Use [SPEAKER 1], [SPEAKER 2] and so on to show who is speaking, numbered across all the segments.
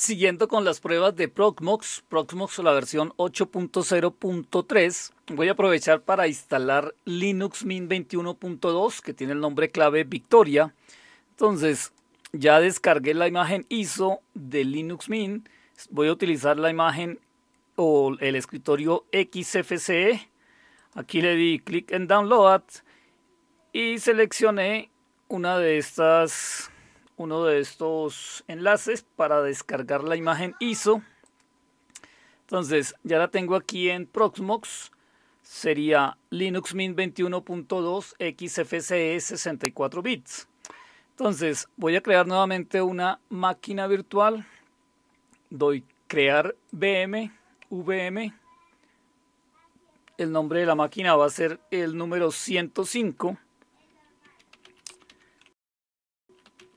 [SPEAKER 1] Siguiendo con las pruebas de Proxmox, Proxmox la versión 8.0.3, voy a aprovechar para instalar Linux Mint 21.2 que tiene el nombre clave Victoria. Entonces, ya descargué la imagen ISO de Linux Mint. Voy a utilizar la imagen o el escritorio XFCE. Aquí le di clic en Download y seleccioné una de estas uno de estos enlaces para descargar la imagen ISO. Entonces, ya la tengo aquí en Proxmox. Sería Linux Mint 21.2 XFCE 64 bits. Entonces, voy a crear nuevamente una máquina virtual. Doy crear VM, VM. El nombre de la máquina va a ser el número 105.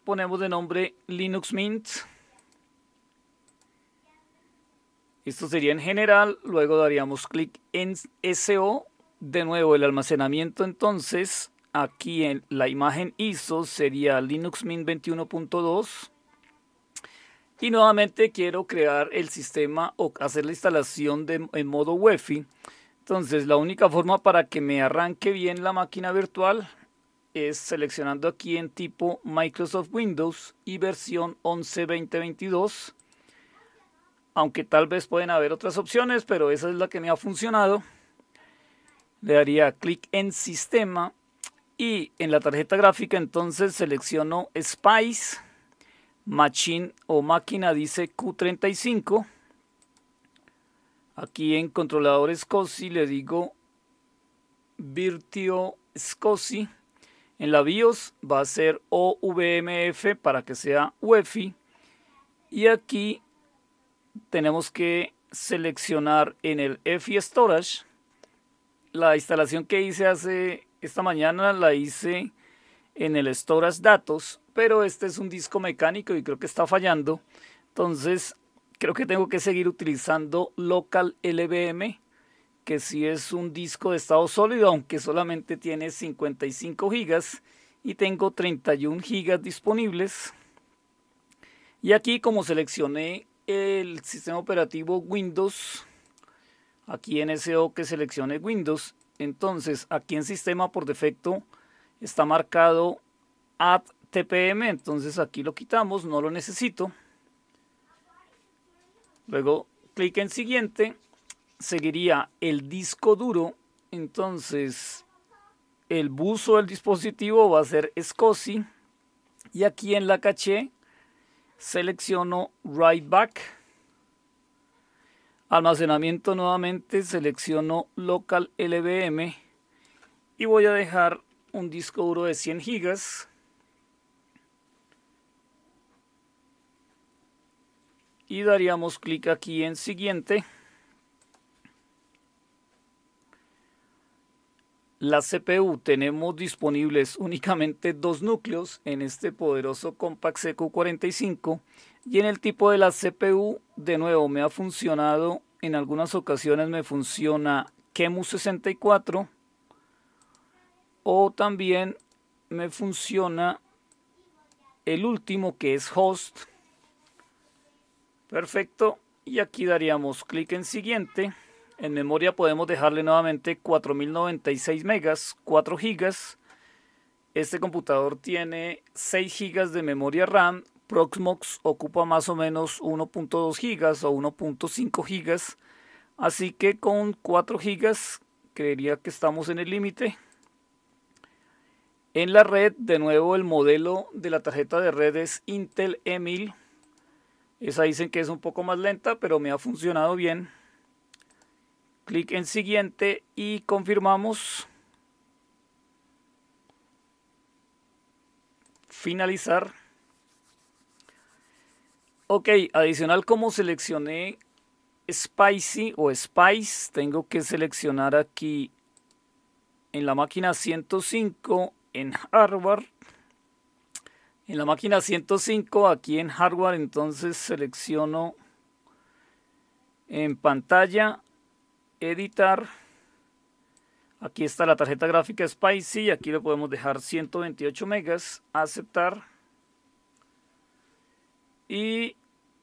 [SPEAKER 1] ponemos de nombre Linux Mint. Esto sería en general, luego daríamos clic en SO. De nuevo el almacenamiento entonces, aquí en la imagen ISO sería Linux Mint 21.2. Y nuevamente quiero crear el sistema o hacer la instalación en modo UEFI. Entonces la única forma para que me arranque bien la máquina virtual es seleccionando aquí en tipo Microsoft Windows y versión 11.2022. Aunque tal vez pueden haber otras opciones, pero esa es la que me ha funcionado. Le daría clic en Sistema y en la tarjeta gráfica entonces selecciono Spice, Machine o máquina dice Q35. Aquí en controlador SCSI le digo Virtio SCSI en la BIOS va a ser OVMF para que sea UEFI. Y aquí tenemos que seleccionar en el EFI Storage. La instalación que hice hace esta mañana la hice en el Storage Datos, pero este es un disco mecánico y creo que está fallando. Entonces creo que tengo que seguir utilizando Local LVM que si es un disco de estado sólido, aunque solamente tiene 55 gigas y tengo 31 gigas disponibles. Y aquí como seleccioné el sistema operativo Windows, aquí en SO que seleccione Windows, entonces aquí en sistema por defecto está marcado add TPM, entonces aquí lo quitamos, no lo necesito. Luego clic en siguiente seguiría el disco duro. Entonces, el buzo del dispositivo va a ser SCSI. Y aquí en la caché selecciono Write Back. Almacenamiento nuevamente, selecciono Local LVM. Y voy a dejar un disco duro de 100 GB. Y daríamos clic aquí en siguiente. la CPU tenemos disponibles únicamente dos núcleos en este poderoso Compact CQ45 y en el tipo de la CPU de nuevo me ha funcionado en algunas ocasiones me funciona Kemu 64 o también me funciona el último que es host perfecto y aquí daríamos clic en siguiente en memoria podemos dejarle nuevamente 4096 megas, 4 gigas. Este computador tiene 6 gigas de memoria RAM. Proxmox ocupa más o menos 1.2 gigas o 1.5 gigas. Así que con 4 gigas creería que estamos en el límite. En la red, de nuevo, el modelo de la tarjeta de red es Intel Emil. 1000 Esa dicen que es un poco más lenta, pero me ha funcionado bien. Clic en siguiente y confirmamos. Finalizar. Ok, adicional como seleccioné Spicy o Spice, tengo que seleccionar aquí en la máquina 105 en hardware. En la máquina 105, aquí en hardware, entonces selecciono en pantalla editar. Aquí está la tarjeta gráfica Spicy. Aquí le podemos dejar 128 megas. Aceptar. Y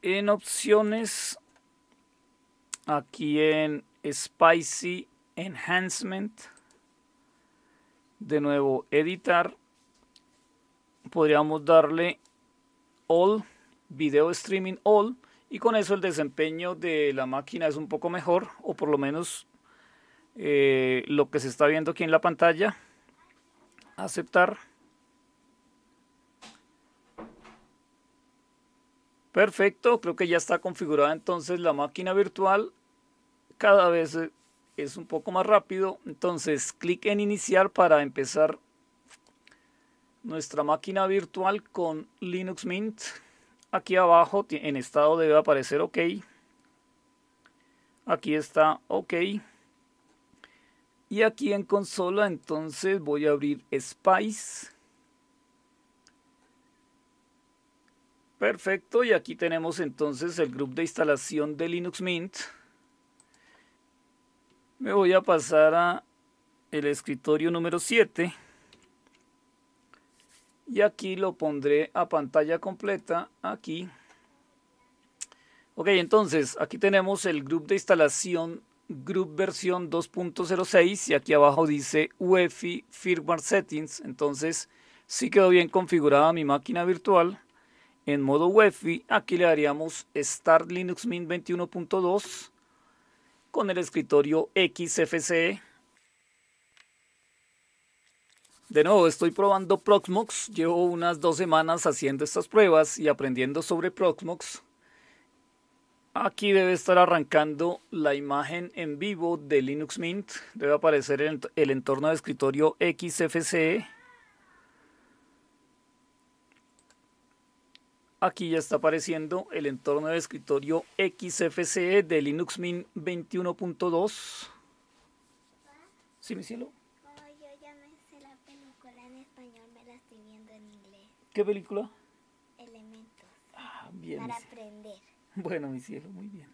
[SPEAKER 1] en opciones, aquí en Spicy Enhancement. De nuevo, editar. Podríamos darle All, Video Streaming All y con eso el desempeño de la máquina es un poco mejor o por lo menos eh, lo que se está viendo aquí en la pantalla aceptar perfecto creo que ya está configurada entonces la máquina virtual cada vez eh, es un poco más rápido entonces clic en iniciar para empezar nuestra máquina virtual con Linux Mint Aquí abajo en estado debe aparecer OK. Aquí está OK. Y aquí en consola entonces voy a abrir Spice. Perfecto, y aquí tenemos entonces el grupo de instalación de Linux Mint. Me voy a pasar a el escritorio número 7 y aquí lo pondré a pantalla completa aquí ok entonces aquí tenemos el grupo de instalación group versión 2.06 y aquí abajo dice UEFI firmware settings entonces sí quedó bien configurada mi máquina virtual en modo UEFI aquí le daríamos start linux mint 21.2 con el escritorio XFCE de nuevo, estoy probando Proxmox. Llevo unas dos semanas haciendo estas pruebas y aprendiendo sobre Proxmox. Aquí debe estar arrancando la imagen en vivo de Linux Mint. Debe aparecer el entorno de escritorio XFCE. Aquí ya está apareciendo el entorno de escritorio XFCE de Linux Mint 21.2. ¿Sí, mi cielo? ¿Qué película? Elementos. Ah, bien. Para aprender. Bueno, mi cielo, muy bien.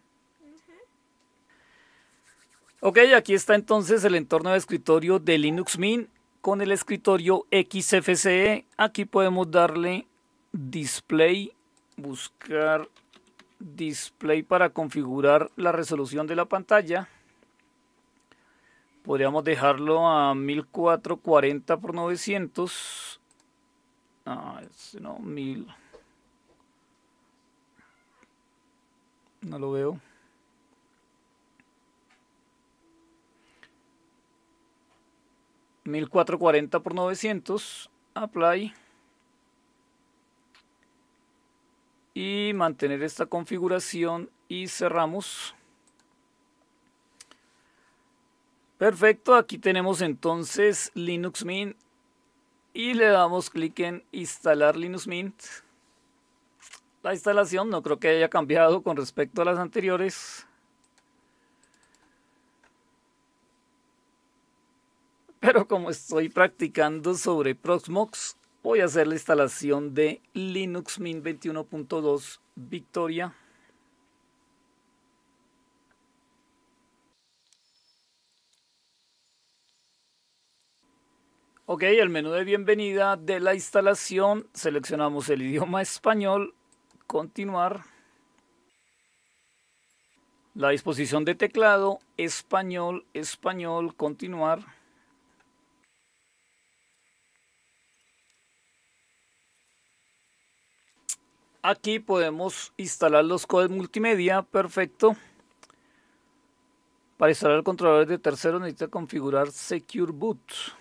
[SPEAKER 1] Ok, aquí está entonces el entorno de escritorio de Linux Mint con el escritorio XFCE. Aquí podemos darle display, buscar display para configurar la resolución de la pantalla. Podríamos dejarlo a 1440 x 900 no, es, no, mil. No lo veo. 1440 cuatro cuarenta por novecientos. Apply. Y mantener esta configuración y cerramos. Perfecto, aquí tenemos entonces Linux Mint y le damos clic en instalar Linux Mint. La instalación no creo que haya cambiado con respecto a las anteriores. Pero como estoy practicando sobre Proxmox, voy a hacer la instalación de Linux Mint 21.2 Victoria. Ok, el menú de bienvenida de la instalación, seleccionamos el idioma español, continuar. La disposición de teclado, español, español, continuar. Aquí podemos instalar los codes multimedia, perfecto. Para instalar el controlador de terceros necesita configurar Secure Boot.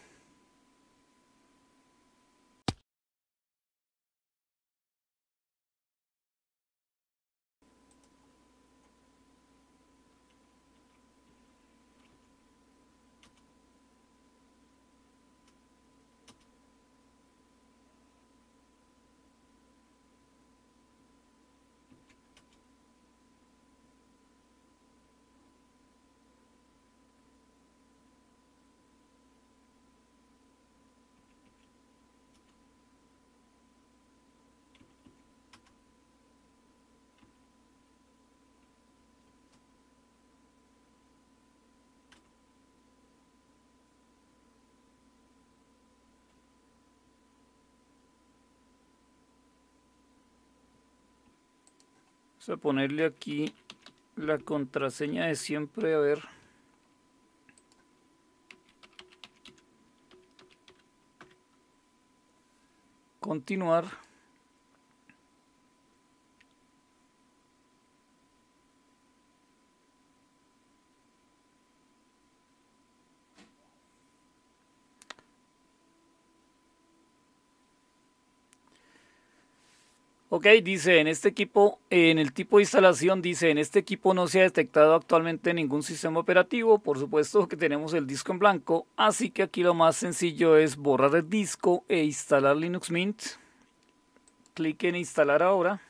[SPEAKER 1] a ponerle aquí la contraseña de siempre, a ver. Continuar. Ok, dice, en este equipo, en el tipo de instalación, dice, en este equipo no se ha detectado actualmente ningún sistema operativo, por supuesto que tenemos el disco en blanco, así que aquí lo más sencillo es borrar el disco e instalar Linux Mint. Clic en instalar ahora.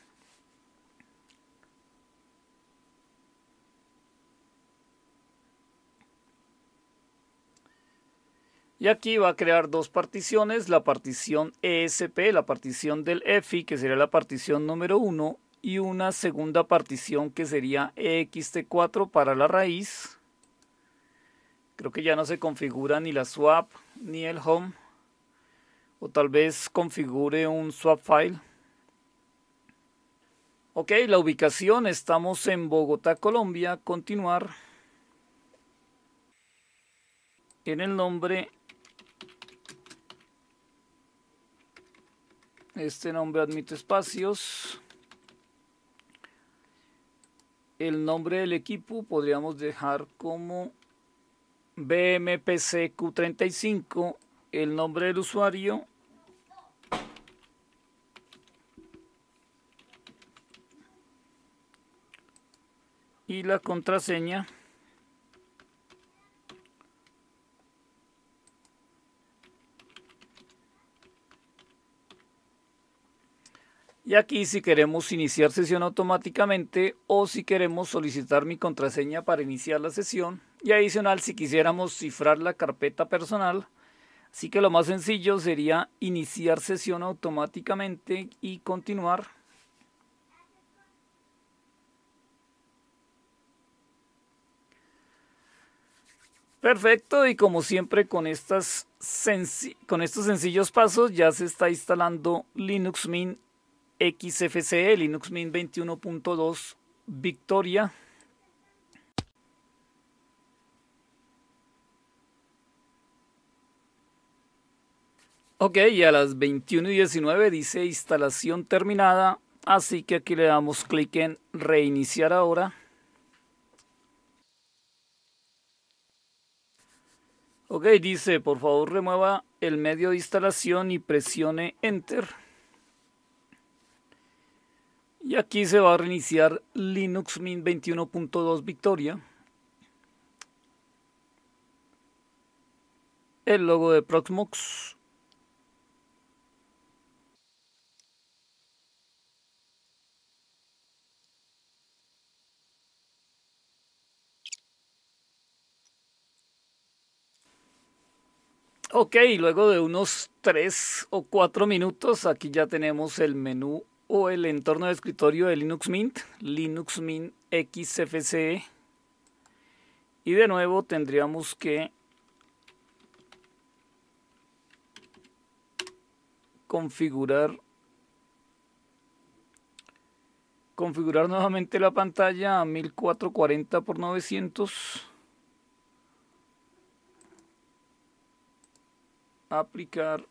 [SPEAKER 1] Y aquí va a crear dos particiones, la partición ESP, la partición del EFI, que sería la partición número 1, y una segunda partición que sería EXT4 para la raíz. Creo que ya no se configura ni la swap ni el home. O tal vez configure un swap file. Ok, la ubicación, estamos en Bogotá, Colombia. Continuar. En el nombre Este nombre admite espacios. El nombre del equipo podríamos dejar como BMPCQ35. El nombre del usuario. Y la contraseña. Y aquí si queremos iniciar sesión automáticamente o si queremos solicitar mi contraseña para iniciar la sesión. Y adicional si quisiéramos cifrar la carpeta personal. Así que lo más sencillo sería iniciar sesión automáticamente y continuar. Perfecto, y como siempre con, estas con estos sencillos pasos ya se está instalando Linux Mint XFCE, Linux Mint 21.2, Victoria. Ok, y a las 21 y 19 dice instalación terminada, así que aquí le damos clic en reiniciar ahora. Ok, dice por favor remueva el medio de instalación y presione enter. Y aquí se va a reiniciar Linux Mint 21.2 Victoria. El logo de Proxmox. Ok, luego de unos 3 o 4 minutos, aquí ya tenemos el menú o el entorno de escritorio de Linux Mint, Linux Mint XFCE. Y de nuevo tendríamos que configurar configurar nuevamente la pantalla a 1440 x 900 aplicar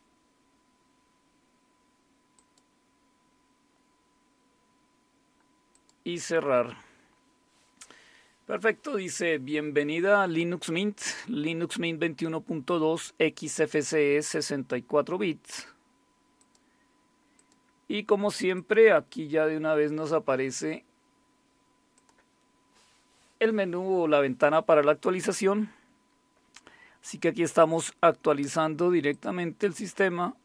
[SPEAKER 1] y cerrar. Perfecto, dice bienvenida a Linux Mint, Linux Mint 21.2 XFCE 64 bits. Y como siempre, aquí ya de una vez nos aparece el menú o la ventana para la actualización. Así que aquí estamos actualizando directamente el sistema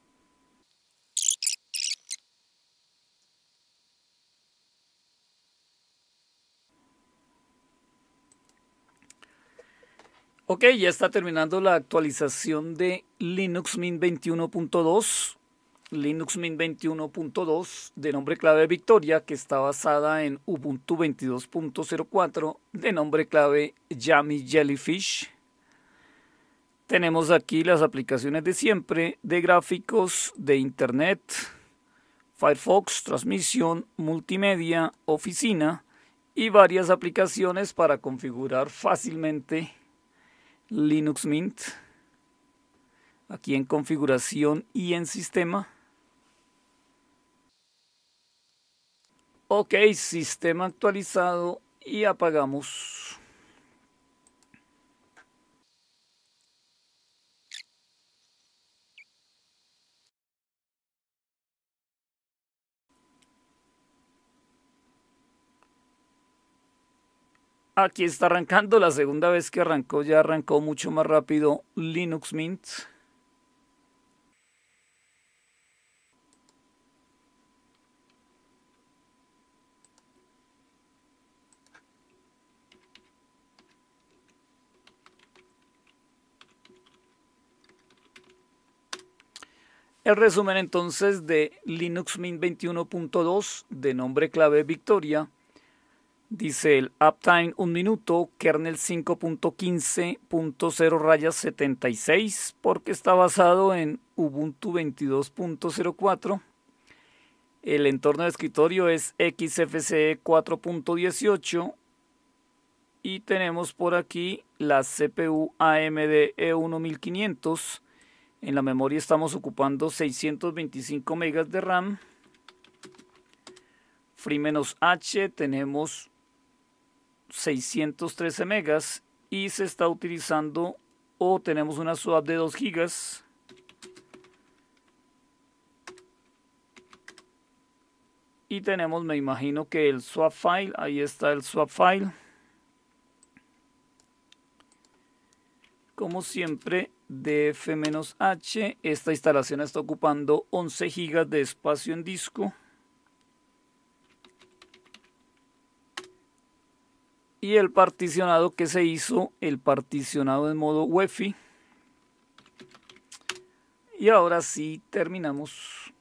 [SPEAKER 1] Ok, ya está terminando la actualización de Linux Mint 21.2. Linux Mint 21.2 de nombre clave Victoria, que está basada en Ubuntu 22.04 de nombre clave Yami Jellyfish. Tenemos aquí las aplicaciones de siempre de gráficos, de internet, Firefox, transmisión, multimedia, oficina y varias aplicaciones para configurar fácilmente Linux Mint. Aquí en configuración y en sistema. Ok, sistema actualizado y apagamos. Aquí está arrancando. La segunda vez que arrancó ya arrancó mucho más rápido Linux Mint. El resumen entonces de Linux Mint 21.2 de nombre clave Victoria Dice el uptime 1 minuto, kernel 5.15.0 rayas 76, porque está basado en Ubuntu 22.04. El entorno de escritorio es XFCE 4.18. Y tenemos por aquí la CPU AMD E1500. En la memoria estamos ocupando 625 MB de RAM. Free-H tenemos 613 megas y se está utilizando o tenemos una swap de 2 gigas y tenemos me imagino que el swap file ahí está el swap file como siempre df-h esta instalación está ocupando 11 gigas de espacio en disco y el particionado que se hizo, el particionado en modo UEFI. Y ahora sí terminamos